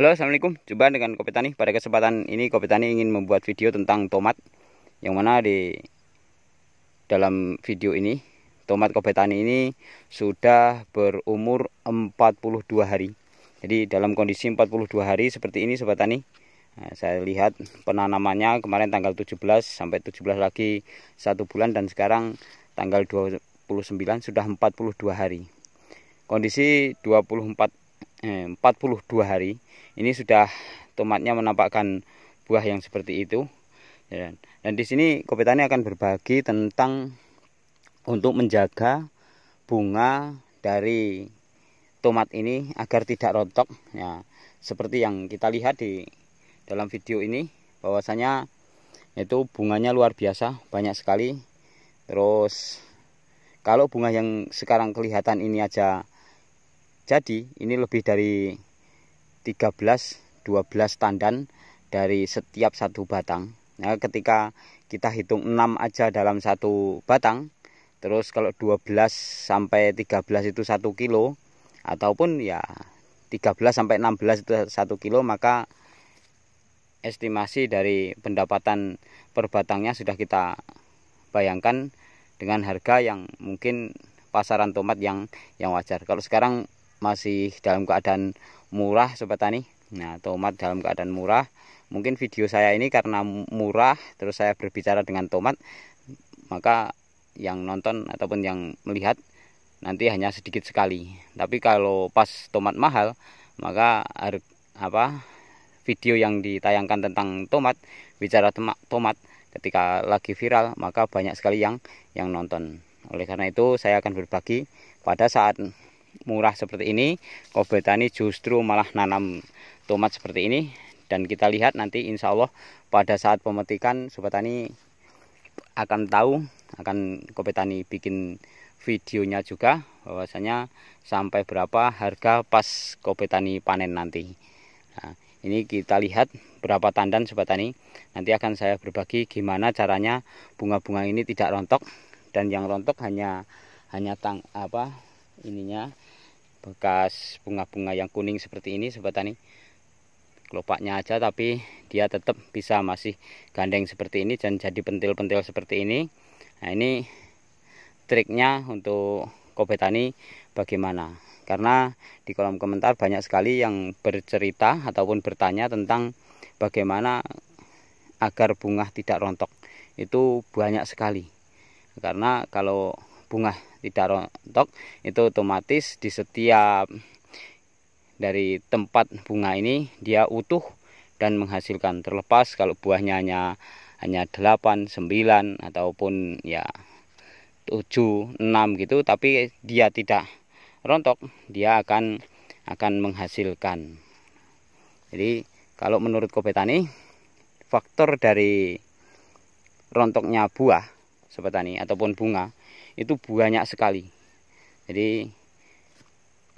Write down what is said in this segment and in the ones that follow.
Halo Assalamualaikum Jumpa dengan Kopi Tani Pada kesempatan ini Kopi Tani ingin membuat video tentang tomat Yang mana di dalam video ini Tomat Kopi Tani ini sudah berumur 42 hari Jadi dalam kondisi 42 hari seperti ini Sobat Tani Nah, saya lihat penanamannya kemarin tanggal 17 sampai 17 lagi satu bulan dan sekarang tanggal 29 sudah 42 hari. Kondisi 24 Eh, puluh 42 hari ini sudah tomatnya menampakkan buah yang seperti itu ya kan? dan di sini kopetani akan berbagi tentang untuk menjaga bunga dari tomat ini agar tidak rontok ya seperti yang kita lihat di dalam video ini bahwasanya itu bunganya luar biasa banyak sekali terus kalau bunga yang sekarang kelihatan ini aja jadi ini lebih dari 13 12 tandan dari setiap satu batang nah ketika kita hitung 6 aja dalam satu batang terus kalau 12 sampai 13 itu satu kilo ataupun ya 13 sampai 16 itu 1 kilo maka estimasi dari pendapatan per batangnya sudah kita bayangkan dengan harga yang mungkin pasaran tomat yang yang wajar. Kalau sekarang masih dalam keadaan murah sobat tani nah tomat dalam keadaan murah mungkin video saya ini karena murah terus saya berbicara dengan tomat maka yang nonton ataupun yang melihat nanti hanya sedikit sekali tapi kalau pas tomat mahal maka harus apa video yang ditayangkan tentang tomat bicara tomat ketika lagi viral maka banyak sekali yang yang nonton oleh karena itu saya akan berbagi pada saat murah seperti ini Kobe Tani justru malah nanam tomat seperti ini dan kita lihat nanti insya Allah pada saat pemetikan Sobat Tani akan tahu akan Kobe Tani bikin videonya juga bahwasanya sampai berapa harga pas Kobe Tani panen nanti nah, ini kita lihat berapa tandan Sobat Tani nanti akan saya berbagi gimana caranya bunga-bunga ini tidak rontok dan yang rontok hanya hanya tang apa ininya bekas bunga-bunga yang kuning seperti ini sobat tani kelopaknya aja tapi dia tetap bisa masih gandeng seperti ini dan jadi pentil-pentil seperti ini nah ini triknya untuk kobe tani bagaimana karena di kolom komentar banyak sekali yang bercerita ataupun bertanya tentang bagaimana agar bunga tidak rontok itu banyak sekali karena kalau bunga tidak rontok itu otomatis di setiap dari tempat bunga ini dia utuh dan menghasilkan terlepas kalau buahnya hanya hanya 8, 9 ataupun ya 7, 6 gitu tapi dia tidak rontok dia akan akan menghasilkan jadi kalau menurut kopetani faktor dari rontoknya buah sepetani ataupun bunga itu banyak sekali. Jadi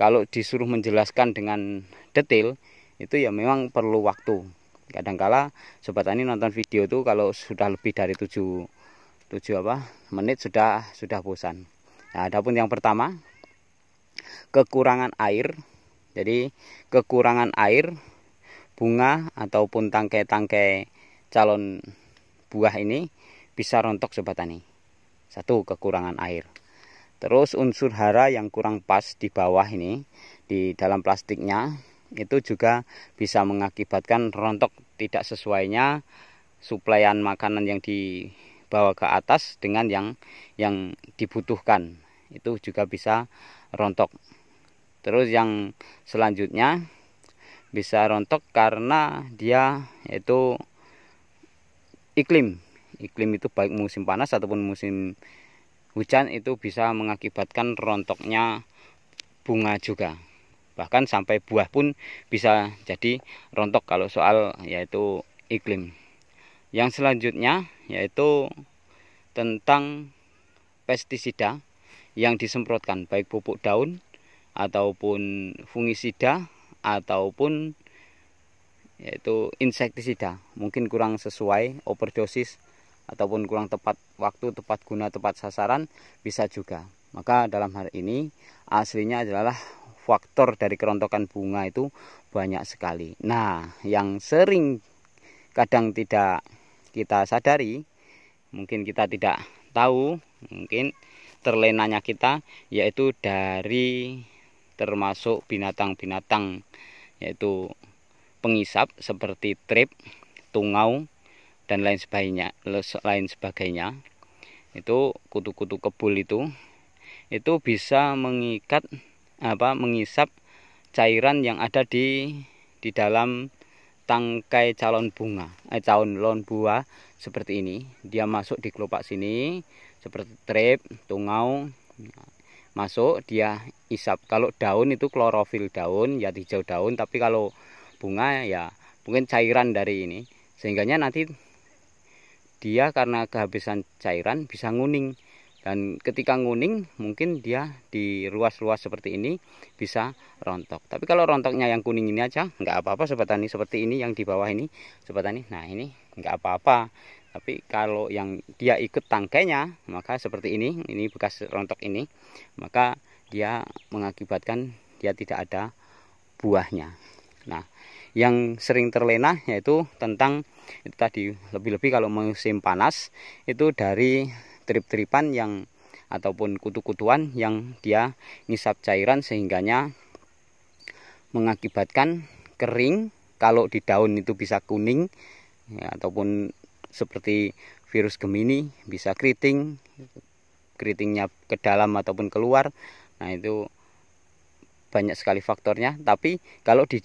kalau disuruh menjelaskan dengan detail itu ya memang perlu waktu. Kadangkala sobat tani nonton video tuh kalau sudah lebih dari 7 7 apa? menit sudah sudah bosan. Nah, adapun yang pertama kekurangan air. Jadi kekurangan air bunga ataupun tangkai-tangkai calon buah ini bisa rontok sobat tani. Satu, kekurangan air. Terus unsur hara yang kurang pas di bawah ini, di dalam plastiknya, itu juga bisa mengakibatkan rontok tidak sesuainya suplaian makanan yang dibawa ke atas dengan yang yang dibutuhkan. Itu juga bisa rontok. Terus yang selanjutnya bisa rontok karena dia itu iklim iklim itu baik musim panas ataupun musim hujan itu bisa mengakibatkan rontoknya bunga juga bahkan sampai buah pun bisa jadi rontok kalau soal yaitu iklim yang selanjutnya yaitu tentang pestisida yang disemprotkan baik pupuk daun ataupun fungisida ataupun yaitu insektisida mungkin kurang sesuai overdosis ataupun kurang tepat waktu, tepat guna, tepat sasaran bisa juga. Maka dalam hal ini aslinya adalah faktor dari kerontokan bunga itu banyak sekali. Nah, yang sering kadang tidak kita sadari, mungkin kita tidak tahu, mungkin terlenanya kita yaitu dari termasuk binatang-binatang yaitu pengisap seperti trip, tungau, dan lain sebagainya lain sebagainya itu kutu-kutu kebul itu itu bisa mengikat apa mengisap cairan yang ada di di dalam tangkai calon bunga eh calon lon buah seperti ini dia masuk di kelopak sini seperti trip tungau masuk dia isap kalau daun itu klorofil daun ya hijau daun tapi kalau bunga ya mungkin cairan dari ini sehingganya nanti dia karena kehabisan cairan bisa nguning dan ketika nguning mungkin dia di ruas-ruas seperti ini bisa rontok tapi kalau rontoknya yang kuning ini aja nggak apa-apa sobat tani seperti ini yang di bawah ini sobat tani nah ini nggak apa-apa tapi kalau yang dia ikut tangkainya maka seperti ini ini bekas rontok ini maka dia mengakibatkan dia tidak ada buahnya nah yang sering terlena yaitu tentang itu tadi lebih-lebih kalau musim panas itu dari trip-tripan yang ataupun kutu-kutuan yang dia ngisap cairan sehingganya mengakibatkan kering kalau di daun itu bisa kuning ya, ataupun seperti virus gemini bisa keriting keritingnya ke dalam ataupun keluar nah itu banyak sekali faktornya tapi kalau di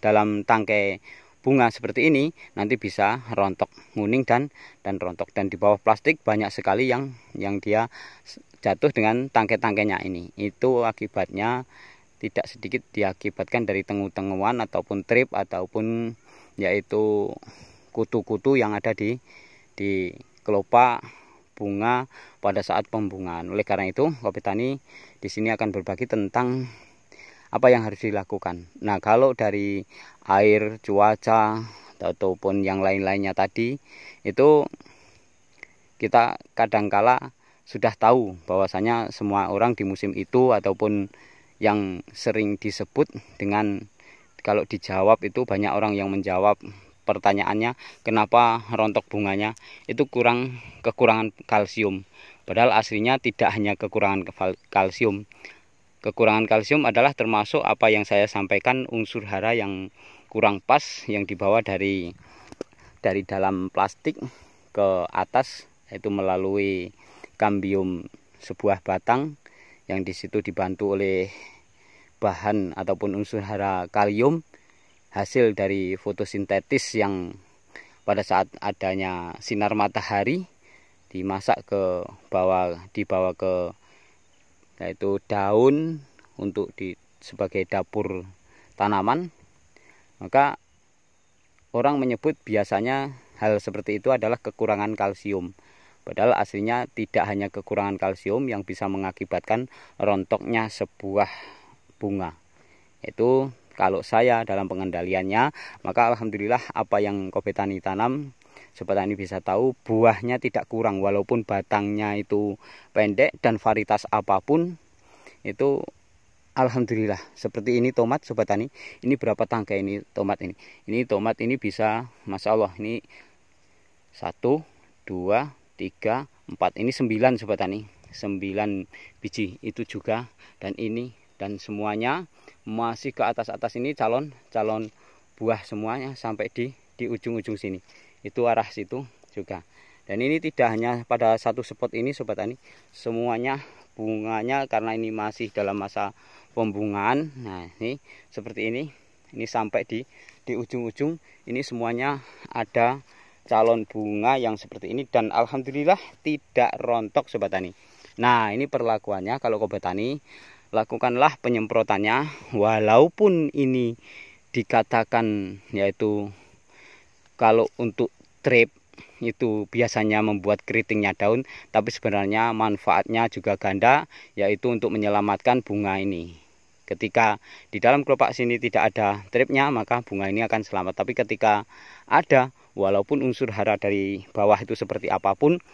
dalam tangkai bunga seperti ini nanti bisa rontok kuning dan dan rontok dan di bawah plastik banyak sekali yang yang dia jatuh dengan tangkai-tangkainya ini itu akibatnya tidak sedikit diakibatkan dari tengu-tenguan ataupun trip ataupun yaitu kutu-kutu yang ada di di kelopak bunga pada saat pembungaan oleh karena itu kopi tani di sini akan berbagi tentang apa yang harus dilakukan. Nah, kalau dari air, cuaca ataupun yang lain-lainnya tadi itu kita kadangkala sudah tahu bahwasanya semua orang di musim itu ataupun yang sering disebut dengan kalau dijawab itu banyak orang yang menjawab pertanyaannya kenapa rontok bunganya itu kurang kekurangan kalsium padahal aslinya tidak hanya kekurangan kalsium Kekurangan kalsium adalah termasuk apa yang saya sampaikan unsur hara yang kurang pas yang dibawa dari dari dalam plastik ke atas yaitu melalui kambium sebuah batang yang disitu dibantu oleh bahan ataupun unsur hara kalium hasil dari fotosintetis yang pada saat adanya sinar matahari dimasak ke bawah dibawa ke yaitu daun untuk di sebagai dapur tanaman maka orang menyebut biasanya hal seperti itu adalah kekurangan kalsium padahal aslinya tidak hanya kekurangan kalsium yang bisa mengakibatkan rontoknya sebuah bunga itu kalau saya dalam pengendaliannya maka alhamdulillah apa yang kopetani tanam sepetani tani bisa tahu buahnya tidak kurang walaupun batangnya itu pendek dan varietas apapun itu alhamdulillah seperti ini tomat sobat tani ini berapa tangkai ini tomat ini ini tomat ini bisa masya Allah ini satu dua tiga empat ini sembilan sobat tani sembilan biji itu juga dan ini dan semuanya masih ke atas atas ini calon calon buah semuanya sampai di di ujung ujung sini itu arah situ juga dan ini tidak hanya pada satu spot ini sobat tani semuanya bunganya karena ini masih dalam masa pembungaan nah ini seperti ini ini sampai di di ujung-ujung ini semuanya ada calon bunga yang seperti ini dan alhamdulillah tidak rontok sobat tani. Nah, ini perlakuannya kalau sobat tani lakukanlah penyemprotannya walaupun ini dikatakan yaitu kalau untuk trip itu biasanya membuat keritingnya daun tapi sebenarnya manfaatnya juga ganda yaitu untuk menyelamatkan bunga ini ketika di dalam kelopak sini tidak ada tripnya maka bunga ini akan selamat tapi ketika ada walaupun unsur hara dari bawah itu seperti apapun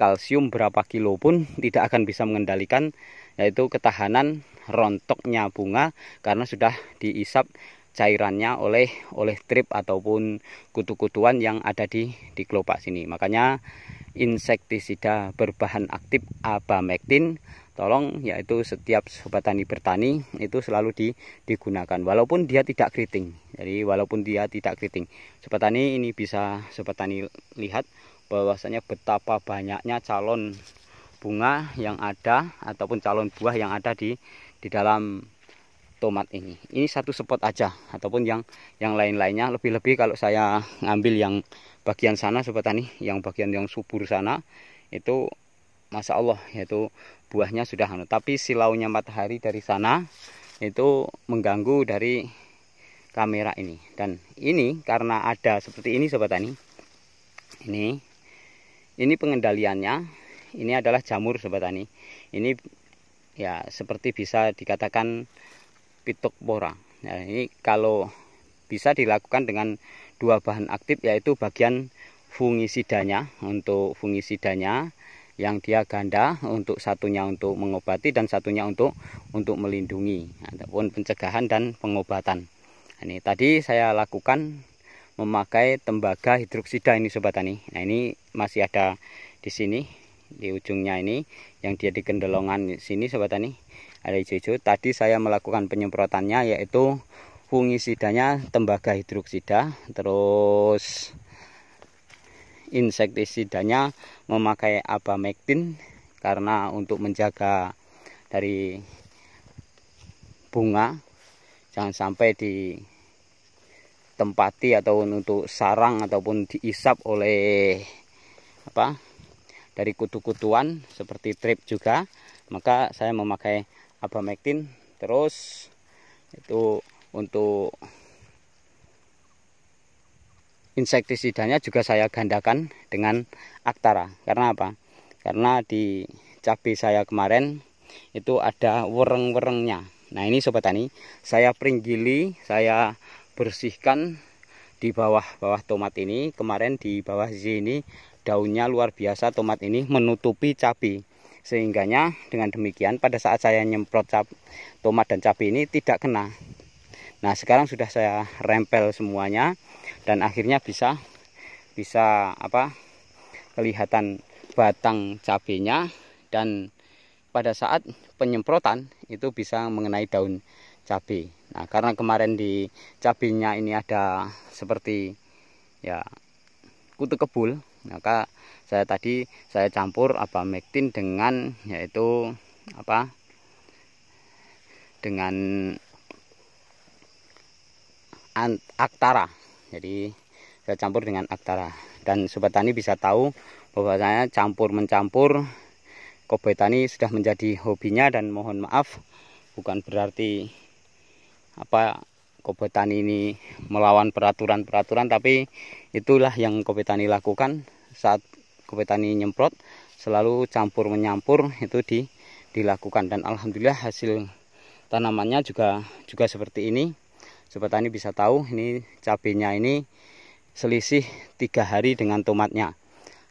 kalsium berapa kilo pun tidak akan bisa mengendalikan yaitu ketahanan rontoknya bunga karena sudah diisap cairannya oleh oleh trip ataupun kutu-kutuan yang ada di di kelopak sini. Makanya insektisida berbahan aktif abamektin tolong yaitu setiap sobat tani bertani itu selalu di, digunakan walaupun dia tidak keriting. Jadi walaupun dia tidak keriting. Sobat tani ini bisa sobat tani lihat bahwasanya betapa banyaknya calon bunga yang ada ataupun calon buah yang ada di di dalam tomat ini ini satu spot aja ataupun yang yang lain-lainnya lebih-lebih kalau saya ngambil yang bagian sana sobat tani yang bagian yang subur sana itu masa Allah yaitu buahnya sudah anu tapi silaunya matahari dari sana itu mengganggu dari kamera ini dan ini karena ada seperti ini sobat tani ini ini pengendaliannya ini adalah jamur sobat tani ini ya seperti bisa dikatakan pitok borang. Nah, ini kalau bisa dilakukan dengan dua bahan aktif yaitu bagian fungisidanya untuk fungisidanya yang dia ganda untuk satunya untuk mengobati dan satunya untuk untuk melindungi ataupun pencegahan dan pengobatan. Nah, ini tadi saya lakukan memakai tembaga hidroksida ini sobat tani. Nah ini masih ada di sini di ujungnya ini yang dia di kendelongan sini sobat tani ada hijau-hijau tadi saya melakukan penyemprotannya yaitu fungisidanya tembaga hidroksida terus insektisidanya memakai abamectin karena untuk menjaga dari bunga jangan sampai di tempati ataupun untuk sarang ataupun diisap oleh apa dari kutu-kutuan seperti trip juga maka saya memakai abamectin terus itu untuk insektisidanya juga saya gandakan dengan aktara karena apa karena di cabai saya kemarin itu ada wereng-werengnya nah ini sobat tani saya peringgili saya bersihkan di bawah-bawah tomat ini kemarin di bawah sini daunnya luar biasa tomat ini menutupi cabai Sehingganya dengan demikian pada saat saya nyemprot cap, tomat dan cabai ini tidak kena. Nah sekarang sudah saya rempel semuanya dan akhirnya bisa bisa apa kelihatan batang cabenya dan pada saat penyemprotan itu bisa mengenai daun cabai. Nah karena kemarin di cabenya ini ada seperti ya kutu kebul maka saya tadi saya campur apa mektin dengan yaitu apa dengan aktara jadi saya campur dengan aktara dan sobat tani bisa tahu bahwasanya campur mencampur kobe tani sudah menjadi hobinya dan mohon maaf bukan berarti apa Kopetani ini melawan peraturan-peraturan tapi itulah yang kopetani lakukan saat kopetani nyemprot selalu campur menyampur itu di dilakukan dan alhamdulillah hasil tanamannya juga juga seperti ini Sobat Tani bisa tahu ini cabenya ini selisih tiga hari dengan tomatnya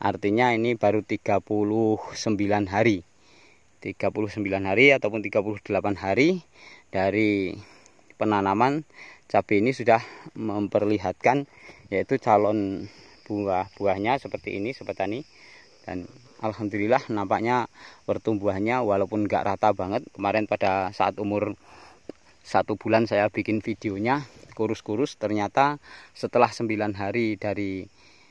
artinya ini baru 39 hari 39 hari ataupun 38 hari dari penanaman cabai ini sudah memperlihatkan yaitu calon buah-buahnya seperti ini seperti ini dan alhamdulillah nampaknya pertumbuhannya walaupun nggak rata banget kemarin pada saat umur satu bulan saya bikin videonya kurus-kurus ternyata setelah sembilan hari dari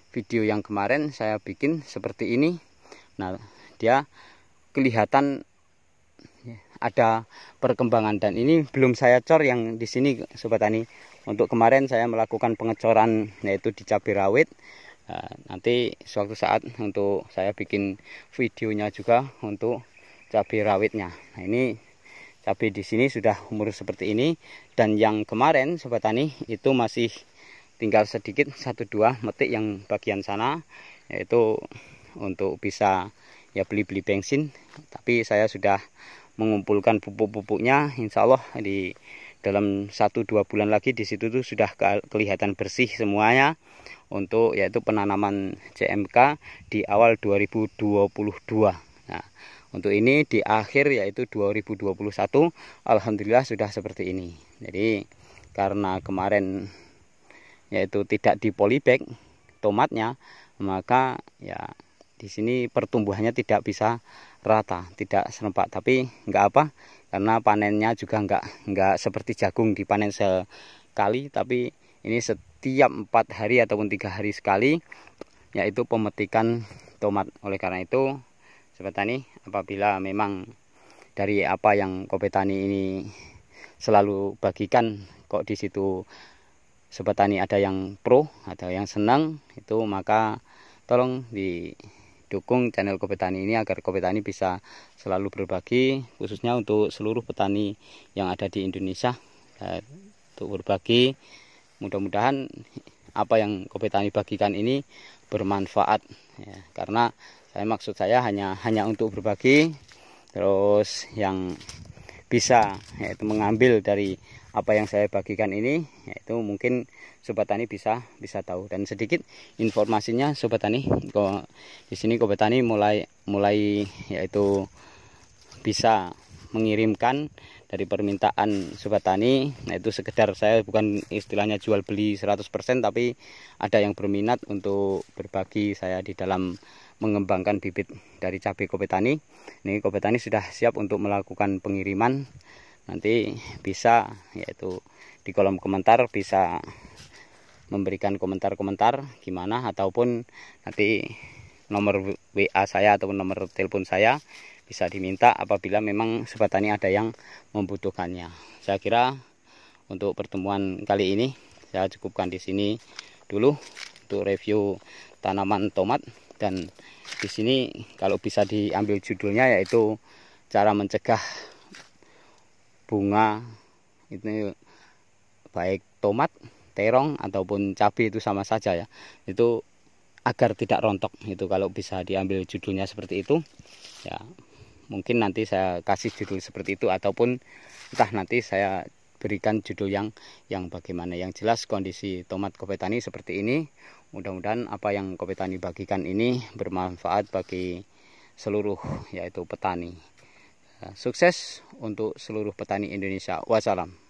video yang kemarin saya bikin seperti ini nah dia kelihatan ada perkembangan dan ini belum saya cor yang di sini sobat tani untuk kemarin saya melakukan pengecoran yaitu di cabai rawit nah, nanti suatu saat untuk saya bikin videonya juga untuk cabai rawitnya nah, ini cabai di sini sudah umur seperti ini dan yang kemarin sobat tani itu masih tinggal sedikit satu dua metik yang bagian sana yaitu untuk bisa ya beli-beli bensin tapi saya sudah mengumpulkan pupuk-pupuknya insya Allah di dalam 1-2 bulan lagi di situ tuh sudah kelihatan bersih semuanya untuk yaitu penanaman CMK di awal 2022 nah untuk ini di akhir yaitu 2021 Alhamdulillah sudah seperti ini jadi karena kemarin yaitu tidak di polybag tomatnya maka ya di sini pertumbuhannya tidak bisa rata tidak serempak tapi nggak apa karena panennya juga nggak nggak seperti jagung dipanen sekali tapi ini setiap empat hari ataupun tiga hari sekali yaitu pemetikan tomat oleh karena itu sobat tani apabila memang dari apa yang kopi tani ini selalu bagikan kok di situ sobat tani ada yang pro ada yang senang itu maka tolong di dukung channel Kopi Tani ini agar Kopi Tani bisa selalu berbagi khususnya untuk seluruh petani yang ada di Indonesia ya, untuk berbagi mudah-mudahan apa yang Kopi Tani bagikan ini bermanfaat ya, karena saya maksud saya hanya hanya untuk berbagi terus yang bisa yaitu mengambil dari apa yang saya bagikan ini yaitu mungkin sobat tani bisa bisa tahu dan sedikit informasinya sobat tani kok di sini sobat tani mulai mulai yaitu bisa mengirimkan dari permintaan sobat tani nah itu sekedar saya bukan istilahnya jual beli 100% tapi ada yang berminat untuk berbagi saya di dalam mengembangkan bibit dari cabai kopetani tani ini kopetani tani sudah siap untuk melakukan pengiriman nanti bisa yaitu di kolom komentar bisa memberikan komentar-komentar gimana ataupun nanti nomor WA saya ataupun nomor telepon saya bisa diminta apabila memang sobat tani ada yang membutuhkannya. Saya kira untuk pertemuan kali ini saya cukupkan di sini dulu untuk review tanaman tomat dan di sini kalau bisa diambil judulnya yaitu cara mencegah bunga itu baik tomat terong ataupun cabai itu sama saja ya itu agar tidak rontok itu kalau bisa diambil judulnya seperti itu ya mungkin nanti saya kasih judul seperti itu ataupun entah nanti saya berikan judul yang yang bagaimana yang jelas kondisi tomat kopetani seperti ini mudah-mudahan apa yang kopetani bagikan ini bermanfaat bagi seluruh yaitu petani Sukses untuk seluruh petani Indonesia. Wassalam.